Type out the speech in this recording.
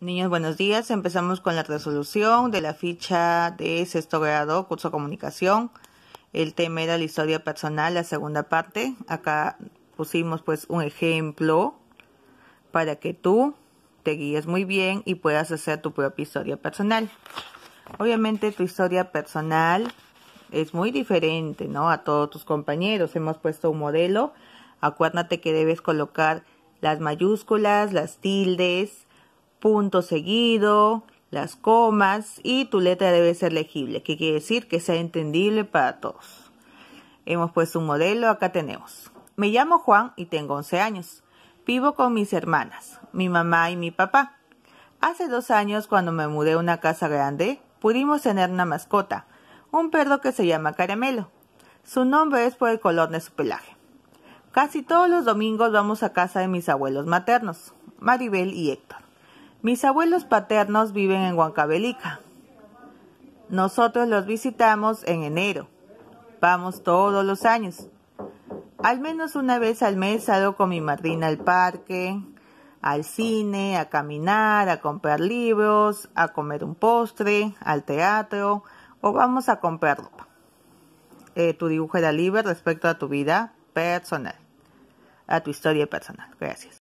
Niños, buenos días. Empezamos con la resolución de la ficha de sexto grado, curso de comunicación. El tema era la historia personal, la segunda parte. Acá pusimos pues un ejemplo para que tú te guíes muy bien y puedas hacer tu propia historia personal. Obviamente tu historia personal es muy diferente, ¿no? A todos tus compañeros. Hemos puesto un modelo. Acuérdate que debes colocar las mayúsculas, las tildes, punto seguido, las comas y tu letra debe ser legible, que quiere decir que sea entendible para todos. Hemos puesto un modelo, acá tenemos. Me llamo Juan y tengo 11 años. Vivo con mis hermanas, mi mamá y mi papá. Hace dos años, cuando me mudé a una casa grande, pudimos tener una mascota, un perro que se llama Caramelo. Su nombre es por el color de su pelaje. Casi todos los domingos vamos a casa de mis abuelos maternos, Maribel y Héctor. Mis abuelos paternos viven en Huancabelica. Nosotros los visitamos en enero. Vamos todos los años. Al menos una vez al mes salgo con mi madrina al parque, al cine, a caminar, a comprar libros, a comer un postre, al teatro o vamos a comprar ropa. Eh, tu dibujo era libre respecto a tu vida personal, a tu historia personal. Gracias.